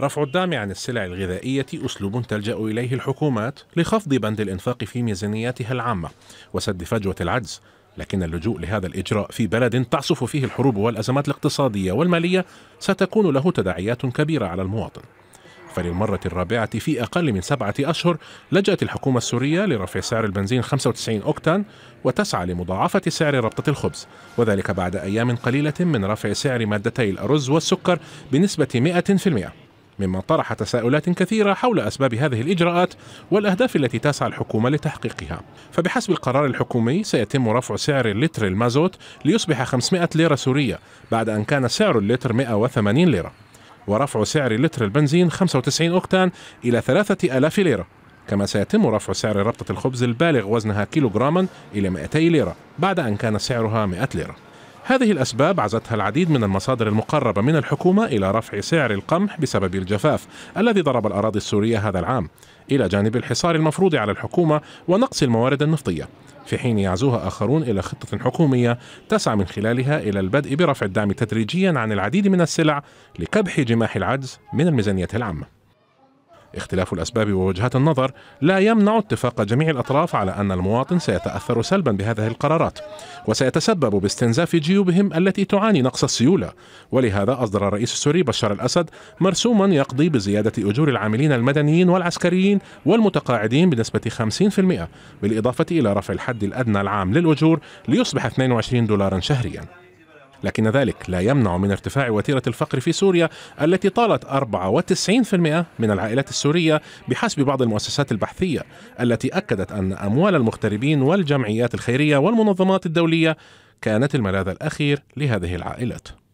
رفع الدعم عن السلع الغذائية أسلوب تلجأ إليه الحكومات لخفض بند الإنفاق في ميزانياتها العامة وسد فجوة العجز لكن اللجوء لهذا الإجراء في بلد تعصف فيه الحروب والأزمات الاقتصادية والمالية ستكون له تداعيات كبيرة على المواطن فللمرة الرابعة في أقل من سبعة أشهر لجأت الحكومة السورية لرفع سعر البنزين 95 أوكتان وتسعى لمضاعفة سعر ربطة الخبز وذلك بعد أيام قليلة من رفع سعر مادتي الأرز والسكر بنسبة 100% مما طرح تساؤلات كثيرة حول أسباب هذه الإجراءات والأهداف التي تسعى الحكومة لتحقيقها فبحسب القرار الحكومي سيتم رفع سعر اللتر المازوت ليصبح 500 ليرة سورية بعد أن كان سعر اللتر 180 ليرة ورفع سعر لتر البنزين 95 أوكتان إلى 3000 ليرة كما سيتم رفع سعر ربطة الخبز البالغ وزنها كيلوغراما إلى 200 ليرة بعد أن كان سعرها 100 ليرة هذه الأسباب عزتها العديد من المصادر المقربة من الحكومة إلى رفع سعر القمح بسبب الجفاف الذي ضرب الأراضي السورية هذا العام إلى جانب الحصار المفروض على الحكومة ونقص الموارد النفطية في حين يعزوها آخرون إلى خطة حكومية تسعى من خلالها إلى البدء برفع الدعم تدريجيا عن العديد من السلع لكبح جماح العجز من الميزانية العامة اختلاف الأسباب ووجهات النظر لا يمنع اتفاق جميع الأطراف على أن المواطن سيتأثر سلبا بهذه القرارات وسيتسبب باستنزاف جيوبهم التي تعاني نقص السيولة ولهذا أصدر الرئيس السوري بشار الأسد مرسوما يقضي بزيادة أجور العاملين المدنيين والعسكريين والمتقاعدين بنسبة 50% بالإضافة إلى رفع الحد الأدنى العام للأجور ليصبح 22 دولارا شهريا لكن ذلك لا يمنع من ارتفاع وتيرة الفقر في سوريا التي طالت 94% من العائلات السورية بحسب بعض المؤسسات البحثية التي أكدت أن أموال المغتربين والجمعيات الخيرية والمنظمات الدولية كانت الملاذ الأخير لهذه العائلات